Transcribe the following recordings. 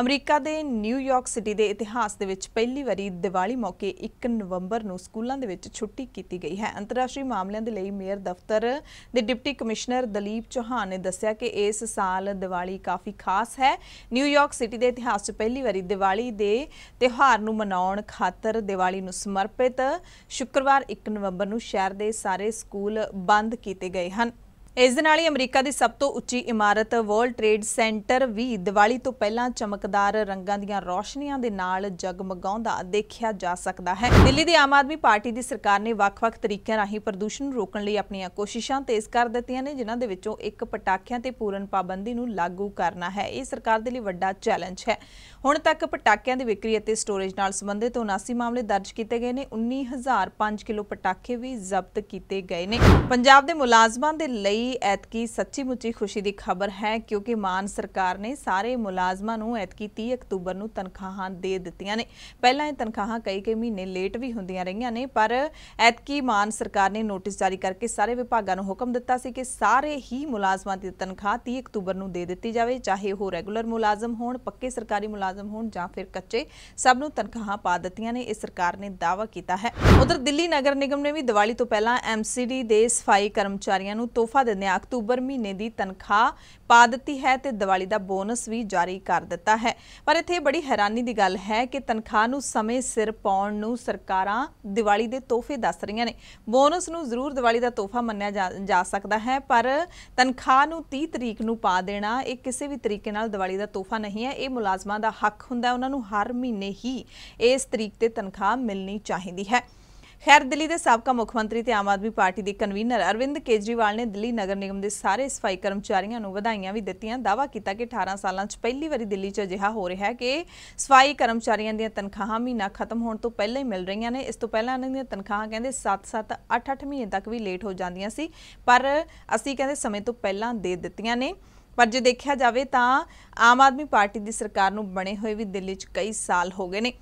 America ਦੇ New York city ਦੇ ਇਤਿਹਾਸ ਦੇ ਵਿੱਚ ਪਹਿਲੀ ਵਾਰੀ ਦੀਵਾਲੀ ਮੌਕੇ 1 ਨਵੰਬਰ ਨੂੰ ਸਕੂਲਾਂ ਦੇ ਵਿੱਚ ਛੁੱਟੀ ਕੀਤੀ ਗਈ ਹੈ ਅੰਤਰਰਾਸ਼ਟਰੀ ਮਾਮਲਿਆਂ ਦੇ ਲਈ ਮੇਅਰ ਦਫ਼ਤਰ ਦੇ ਡਿਪਟੀ ਕਮਿਸ਼ਨਰ ਦਲੀਪ ਚੌਹਾਨ ਨੇ ਦੱਸਿਆ ਕਿ ਇਸ ਸਾਲ ਦੀਵਾਲੀ ਕਾਫੀ ਖਾਸ ਹੈ ਨਿਊਯਾਰਕ ਸਿਟੀ ਦੇ ਇਤਿਹਾਸ 'ਚ ਪਹਿਲੀ ਵਾਰੀ ਦੀਵਾਲੀ ਦੇ ਤਿਉਹਾਰ ਨੂੰ ਮਨਾਉਣ ਖਾਤਰ ਦੀਵਾਲੀ ਨੂੰ ਸਮਰਪਿਤ ਸ਼ੁੱਕਰਵਾਰ 1 ਨਵੰਬਰ ਨੂੰ ਸ਼ਹਿਰ ਦੇ ਸਾਰੇ ਸਕੂਲ ਬੰਦ ਕੀਤੇ ਗਏ ਹਨ ਇਸ ਦੇ ਨਾਲ ਹੀ ਅਮਰੀਕਾ ਦੀ ਸਭ ਤੋਂ ਉੱਚੀ ਇਮਾਰਤ ਵਰਲਡ ਟ੍ਰੇਡ ਸੈਂਟਰ ਵੀ ਦੀਵਾਲੀ ਤੋਂ ਪਹਿਲਾਂ ਚਮਕਦਾਰ ਰੰਗਾਂ ਦੀਆਂ ਰੌਸ਼ਨੀਆਂ ਦੇ ਨਾਲ ਜਗਮਗਾਉਂਦਾ ਦੇਖਿਆ ਜਾ ਸਕਦਾ ਹੈ ਦਿੱਲੀ ਦੀ ਆਮ ਆਦਮੀ ਪਾਰਟੀ ਦੀ ਸਰਕਾਰ ਨੇ ਵੱਖ-ਵੱਖ ਤਰੀਕਿਆਂ ਰਾਹੀਂ ਪ੍ਰਦੂਸ਼ਣ ਨੂੰ ਰੋਕਣ ਲਈ ਆਪਣੀਆਂ ਕੋਸ਼ਿਸ਼ਾਂ ਤੇਜ਼ ਕਰ ਦਿੱਤੀਆਂ ਨੇ ਜਿਨ੍ਹਾਂ ਦੇ ਵਿੱਚੋਂ ਇੱਕ ਪਟਾਕਿਆਂ ਤੇ ਪੂਰਨ ਪਾਬੰਦੀ ਨੂੰ ਲਾਗੂ ਕਰਨਾ ਹੈ ਇਹ ਸਰਕਾਰ ਦੇ ਲਈ ਵੱਡਾ ਚੈਲੰਜ ਹੈ ਹੁਣ ਤੱਕ ਪਟਾਕਿਆਂ ਦੀ ਵਿਕਰੀ ਅਤੇ ਸਟੋਰੇਜ ਨਾਲ ਸੰਬੰਧਿਤ 79 ਮਾਮਲੇ ਦਰਜ ਕੀਤੇ ਗਏ ਨੇ 19005 ਕਿਲੋ ਪਟਾਕੇ ਵੀ ਜ਼ਬਤ ਕੀਤੇ ਗਏ ਨੇ ਪੰਜਾਬ ਦੇ ਮੁਲਾਜ਼ਮਾਂ ਦੇ ਲਈ ਵੱਡੀ ਐਤਕੀ ਸੱਚੀ ਮੁੱਚੀ ਖੁਸ਼ੀ ਦੀ ਖਬਰ ਹੈ ਕਿਉਂਕਿ ਮਾਨ ਸਰਕਾਰ ਨੇ ਸਾਰੇ ਮੁਲਾਜ਼ਮਾਂ ਨੂੰ ਐਤਕੀ 30 ਅਕਤੂਬਰ ਨੂੰ ਤਨਖਾਹਾਂ ਦੇ ਦਿੱਤੀਆਂ ਨੇ ਪਹਿਲਾਂ ਇਹ ਤਨਖਾਹਾਂ ਕਈ ਕਈ ਮਹੀਨੇ ਲੇਟ ਵੀ ਹੁੰਦੀਆਂ ਰਹੀਆਂ ਨੇ ਪਰ ਐਤਕੀ ਮਾਨ ਸਰਕਾਰ ਨੇ ਨੋਟਿਸ ਜਾਰੀ ਕਰਕੇ ਸਾਰੇ ਵਿਭਾਗਾਂ ਨੂੰ ਹੁਕਮ ਦਿੱਤਾ ਸੀ ਕਿ ਸਾਰੇ ਹੀ ਮੁਲਾਜ਼ਮਾਂ ਦੀ ਤਨਖਾਹ 30 ਅਕਤੂਬਰ ਨੂੰ ਦੇ ਦਿੱਤੀ ਜਾਵੇ ਚਾਹੇ ਉਹ ਰੈਗੂਲਰ ਮੁਲਾਜ਼ਮ ਹੋਣ ਪੱਕੇ ਸਰਕਾਰੀ ਮੁਲਾਜ਼ਮ ਹੋਣ ਜਾਂ ਫਿਰ ਕੱਚੇ ਸਭ ਨੂੰ ਤਨਖਾਹਾਂ ਪਾ ਦਿੱਤੀਆਂ ਨੇ ਇਹ ਸਰਕਾਰ ਨੇ ਦਾਅਵਾ ਕੀਤਾ ਹੈ ਉਧਰ ਦਿੱਲੀ ਨਗਰ ਨਿਗਮ ਨੇ ਵੀ ਦੀਵਾਲੀ ਤੋਂ ਪਹਿਲਾਂ ਐਮਸੀਡੀ ਦੇ ਸਫਾਈ ਕਰਮਚਾਰੀਆਂ ਨੂੰ ਤੋਹਫਾ ਨੇ ਅਕਤੂਬਰ ਮਹੀਨੇ ਦੀ ਤਨਖਾਹ ਪਾ ਦਿੱਤੀ ਹੈ ਤੇ ਦੀਵਾਲੀ ਦਾ ਬੋਨਸ ਵੀ ਜਾਰੀ ਕਰ ਦਿੱਤਾ ਹੈ ਪਰ ਇੱਥੇ ਬੜੀ ਹੈਰਾਨੀ ਦੀ ਗੱਲ ਹੈ ਕਿ ਤਨਖਾਹ ਨੂੰ ਸਮੇਂ ਸਿਰ ਪਾਉਣ ਨੂੰ ਸਰਕਾਰਾਂ ਦੀਵਾਲੀ ਦੇ ਤੋਹਫੇ ਦੱਸ ਰਹੀਆਂ ਨੇ ਬੋਨਸ ਨੂੰ ਜ਼ਰੂਰ ਦੀਵਾਲੀ ਦਾ ਤੋਹਫਾ ਮੰਨਿਆ ਜਾ ਸਕਦਾ ਹੈ ਪਰ ਤਨਖਾਹ ਨੂੰ 30 ਤਰੀਕ ਨੂੰ ਪਾ ਦੇਣਾ ਇਹ ਕਿਸੇ ਵੀ ਤਰੀਕੇ ਨਾਲ ਦੀਵਾਲੀ ਦਾ ਤੋਹਫਾ ਨਹੀਂ ਹੈ ਇਹ ਮੁਲਾਜ਼ਮਾਂ ਦਾ ਹੱਕ ਹੁੰਦਾ ਹੈ ਉਹਨਾਂ ਨੂੰ ਹਰ ਮਹੀਨੇ ਹੀ ਇਸ ਤਰੀਕ ਤੇ ਤਨਖਾਹ ਮਿਲਣੀ ਚਾਹੀਦੀ ਹੈ ਖੈਰ ਦਿੱਲੀ ਦੇ ਸਾਬਕਾ ਮੁੱਖ ਮੰਤਰੀ ਤੇ ਆਮ ਆਦਮੀ ਪਾਰਟੀ ਦੇ ਕਨਵੀਨਰ ਅਰਵਿੰਦ ਕੇਜਰੀਵਾਲ ਨੇ ਦਿੱਲੀ ਨਗਰ ਨਿਗਮ ਦੇ ਸਾਰੇ ਸਫਾਈ ਕਰਮਚਾਰੀਆਂ ਨੂੰ ਵਧਾਈਆਂ ਵੀ ਦਿੱਤੀਆਂ ਦਾਵਾ ਕੀਤਾ ਕਿ 18 ਸਾਲਾਂ 'ਚ ਪਹਿਲੀ ਵਾਰੀ ਦਿੱਲੀ 'ਚ ਅਜਿਹਾ ਹੋ ਰਿਹਾ ਹੈ ਕਿ ਸਫਾਈ ਕਰਮਚਾਰੀਆਂ ਦੀਆਂ ਤਨਖਾਹਾਂ ਮਹੀਨਾ ਖਤਮ ਹੋਣ ਤੋਂ ਪਹਿਲਾਂ ਹੀ ਮਿਲ ਰਹੀਆਂ ਨੇ ਇਸ ਤੋਂ ਪਹਿਲਾਂ ਇਹਨਾਂ ਦੀਆਂ ਤਨਖਾਹਾਂ ਕਹਿੰਦੇ 7-7 8-8 ਮਹੀਨੇ ਤੱਕ ਵੀ ਲੇਟ ਹੋ ਜਾਂਦੀਆਂ ਸੀ ਪਰ ਅਸੀਂ ਕਹਿੰਦੇ ਸਮੇਂ ਤੋਂ ਪਹਿਲਾਂ ਦੇ ਦਿੱਤੀਆਂ ਨੇ ਪਰ ਜੇ ਦੇਖਿਆ ਜਾਵੇ ਤਾਂ ਆਮ ਆਦਮੀ ਪਾਰਟੀ ਦੀ ਸਰਕਾਰ ਨੂੰ ਬਣੇ ਹੋਏ ਵੀ ਦਿੱਲੀ 'ਚ ਕਈ ਸਾਲ ਹੋ ਗਏ ਨੇ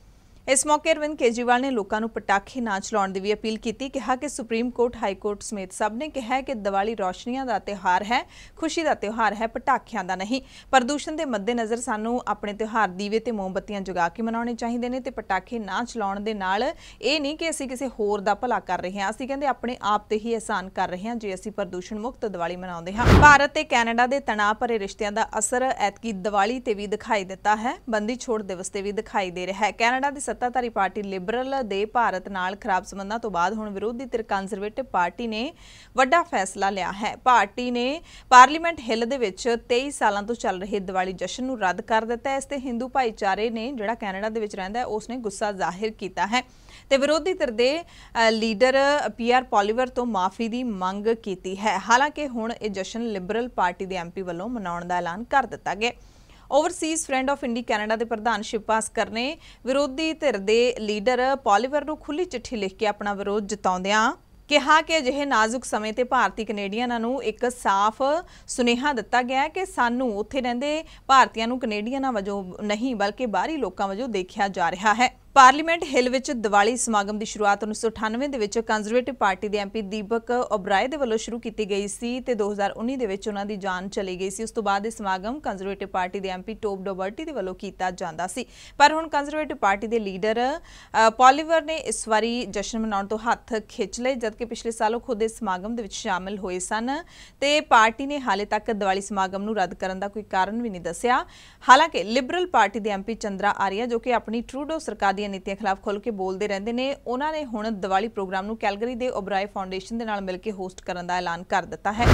ਇਸ ਮੌਕੇ ਅਰਵਿੰਦ ਕੇਜੀਵਾਲ ਨੇ ਲੋਕਾਂ ਨੂੰ ਪਟਾਖੇ ਨਾ ਚਲਾਉਣ ਦੀ ਵੀ ਅਪੀਲ ਕੀਤੀ ਕਿਹਾ ਕਿ ਸੁਪਰੀਮ ਕੋਰਟ ਹਾਈ ਕੋਰਟ ਸਮੇਤ ਸਭ ਨੇ ਕਿਹਾ ਕਿ ਦੀਵਾਲੀ ਰੌਸ਼ਨੀਆਂ ਦਾ ਤਿਉਹਾਰ ਹੈ ਖੁਸ਼ੀ ਦਾ ਤਿਉਹਾਰ ਹੈ ਪਟਾਖਿਆਂ ਦਾ ਨਹੀਂ ਪ੍ਰਦੂਸ਼ਣ ਦੇ ਮੱਦੇਨਜ਼ਰ ਸਾਨੂੰ ਆਪਣੇ ਤਿਉਹਾਰ ਦੀਵੇ ਤੇ ਮੋਮਬੱਤੀਆਂ ਜਗਾ ਕੇ ਮਨਾਉਣੇ ਚਾਹੀਦੇ ਨੇ ਤੇ ਪਟਾਖੇ ਨਾ ਚਲਾਉਣ ਦੇ ਨਾਲ ਇਹ ਨਹੀਂ ਕਿ ਅਸੀਂ ਕਿਸੇ ਹੋਰ ਦਾ ਭਲਾ ਕਰ ਰਹੇ ਹਾਂ ਅਸੀਂ ਕਹਿੰਦੇ ਆਪਣੇ ਆਪ ਤੇ ਹੀ ਅਹਿਸਾਨ ਕਰ ਰਹੇ ਹਾਂ ਜੇ ਅਸੀਂ ਪ੍ਰਦੂਸ਼ਣ ਮੁਕਤ ਦੀਵਾਲੀ ਮਨਾਉਂਦੇ ਹਾਂ ਭਾਰਤ ਤੇ ਕੈਨੇਡਾ ਦੇ ਤਣਾਅ ਭਰੇ ਰਿਸ਼ਤਿਆਂ ਦਾ ਅਸਰ ਐਤਕੀ ਦੀਵਾਲੀ ਤੇ ਵੀ ਦਿਖਾਈ ਦਿੱਤਾ ਹੈ ਬੰਦੀ ਛੋੜ ਦਿਵਸ ਤੇ ਵੀ ਦਿਖਾਈ ਦੇ ਰਿਹਾ ਹੈ ਕੈਨੇਡਾ ਦੇ ਸੱਤਾਧਾਰੀ ਪਾਰਟੀ ਲਿਬਰਲ ਦੇ ਭਾਰਤ ਨਾਲ ਖਰਾਬ ਸੰਬੰਧਾਂ ਤੋਂ ਬਾਅਦ ਹੁਣ ਵਿਰੋਧੀ ਧਿਰ ਕੰਜ਼ਰਵੇਟਿਵ ਪਾਰਟੀ ਨੇ ਵੱਡਾ ਫੈਸਲਾ ਲਿਆ ਹੈ ਪਾਰਟੀ ਨੇ ਪਾਰਲੀਮੈਂਟ ਹਿੱਲ ਦੇ ਵਿੱਚ 23 ਸਾਲਾਂ ਤੋਂ ਚੱਲ ਰਹੇ ਦੀਵਾਲੀ ਜਸ਼ਨ ਨੂੰ ਰੱਦ ਕਰ ਦਿੱਤਾ ਹੈ ਇਸ ਤੇ ਹਿੰਦੂ ਭਾਈਚਾਰੇ ਨੇ ਜਿਹੜਾ ਕੈਨੇਡਾ ਦੇ ਵਿੱਚ ਰਹਿੰਦਾ ਹੈ ਉਸ ਨੇ ਗੁੱਸਾ ਜ਼ਾਹਿਰ ਕੀਤਾ ਹੈ ਤੇ ਵਿਰੋਧੀ ਧਿਰ ਦੇ ਲੀਡਰ ਪੀਆਰ ਪੋਲੀਵਰ ਤੋਂ ਮਾਫੀ ਦੀ ਮੰਗ ਕੀਤੀ ਹੈ ਹਾਲਾਂਕਿ ਹੁਣ ਇਹ ਜਸ਼ਨ ਲਿਬਰਲ ਪਾਰਟੀ ਦੇ ਐਮਪੀ ਵੱਲੋਂ ਮਨਾਉਣ ਦਾ ਐਲਾਨ ਕਰ ਦਿੱਤਾ ਗਿਆ overseas friend of India Canada ਦੇ ਪ੍ਰਧਾਨ ਸ਼ਿਵਪਾਸਕਰ ਨੇ ਵਿਰੋਧੀ ਧਿਰ ਦੇ ਲੀਡਰ ਪੋਲੀਵਰ ਨੂੰ ਖੁੱਲੀ ਚਿੱਠੀ ਲਿਖ ਕੇ ਆਪਣਾ ਵਿਰੋਧ ਜਤਾਉਂਦਿਆਂ ਕਿਹਾ ਕਿ ਅਜਿਹੇ ਨਾਜ਼ੁਕ ਸਮੇਂ ਤੇ ਭਾਰਤੀ ਕੈਨੇਡੀਅਨਾਂ ਨੂੰ ਇੱਕ ਸਾਫ਼ ਸੁਨੇਹਾ ਦਿੱਤਾ ਗਿਆ ਕਿ ਸਾਨੂੰ ਉੱਥੇ ਰਹਿੰਦੇ ਭਾਰਤੀਆਂ ਨੂੰ ਕੈਨੇਡੀਅਨਾਂ ਵਜੋਂ ਨਹੀਂ ਬਲਕਿ ਬਾਹਰੀ ਲੋਕਾਂ ਵਜੋਂ ਦੇਖਿਆ ਜਾ ਰਿਹਾ ਹੈ ਪਾਰਲੀਮੈਂਟ ਹਿੱਲ ਵਿੱਚ ਦੀਵਾਲੀ ਸਮਾਗਮ ਦੀ ਸ਼ੁਰੂਆਤ 1998 ਦੇ ਵਿੱਚ ਕੰਜ਼ਰਵੇਟਿਵ ਪਾਰਟੀ ਦੇ ਐਮਪੀ ਦੀਪਕ ਓਬਰਾਏ ਦੇ ਵੱਲੋਂ ਸ਼ੁਰੂ ਕੀਤੀ ਗਈ ਸੀ ਤੇ 2019 ਦੇ ਵਿੱਚ ਉਹਨਾਂ ਦੀ ਜਾਨ ਚਲੀ ਗਈ ਸੀ ਉਸ ਤੋਂ ਬਾਅਦ ਇਹ ਸਮਾਗਮ ਕੰਜ਼ਰਵੇਟਿਵ ਪਾਰਟੀ ਦੇ ਐਮਪੀ ਟੋਪ ਡੋਬਰਟੀ ਦੇ ਵੱਲੋਂ ਕੀਤਾ ਜਾਂਦਾ ਸੀ ਪਰ ਹੁਣ ਕੰਜ਼ਰਵੇਟਿਵ ਪਾਰਟੀ ਦੇ ਲੀਡਰ ਪੋਲੀਵਰ ਨੇ ਇਸ ਵਾਰੀ ਜਸ਼ਨ ਮਨਾਉਣ ਤੋਂ ਹੱਥ ਖਿੱਚ ਲਏ ਜਦਕਿ ਪਿਛਲੇ ਸਾਲ ਉਹ ਖੁਦ ਇਸ ਸਮਾਗਮ ਦੇ ਵਿੱਚ ਸ਼ਾਮਲ ਹੋਏ ਸਨ ਤੇ ਪਾਰਟੀ ਨੇ ਹਾਲੇ ਤੱਕ ਦੀਵਾਲੀ ਸਮਾਗਮ ਨੂੰ ਰੱਦ ਕਰਨ ਦਾ ਕੋਈ ਕਾਰਨ ਵੀ ਨਹੀਂ ਦੱਸਿਆ ਹਾਲਾਂਕਿ ਲਿਬਰਲ ਪਾਰਟੀ ਦੇ ਐਮਪੀ ਚੰਦਰਾ ਆਰੀਆ ਜੋ ਕਿ ਆਪਣੀ ਟਰੂਡੋ ਸਰਕਾਰ ਦੀਆਂ ਨੀਤੀਆਂ ਖਿਲਾਫ ਖੁੱਲ ਕੇ ਬੋਲਦੇ ਰਹਿੰਦੇ ਨੇ ਉਹਨਾਂ ਨੇ ਹੁਣ ਦੀਵਾਲੀ ਪ੍ਰੋਗਰਾਮ ਨੂੰ ਕੈਲਗਰੀ ਦੇ ਓਬਰਾਏ ਫਾਊਂਡੇਸ਼ਨ ਦੇ ਨਾਲ ਮਿਲ ਕੇ ਹੋਸਟ ਕਰਨ ਦਾ ਐਲਾਨ ਕਰ ਦਿੱਤਾ ਹੈ